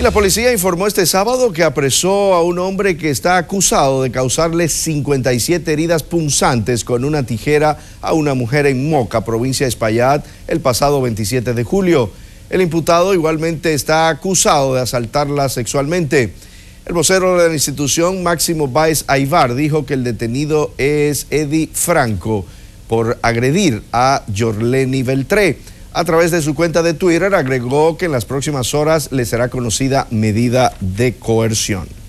Y la policía informó este sábado que apresó a un hombre que está acusado de causarle 57 heridas punzantes con una tijera a una mujer en Moca, provincia de Espaillat, el pasado 27 de julio. El imputado igualmente está acusado de asaltarla sexualmente. El vocero de la institución, Máximo Báez Aivar, dijo que el detenido es Eddie Franco por agredir a Yorleni Beltré a través de su cuenta de Twitter agregó que en las próximas horas le será conocida medida de coerción.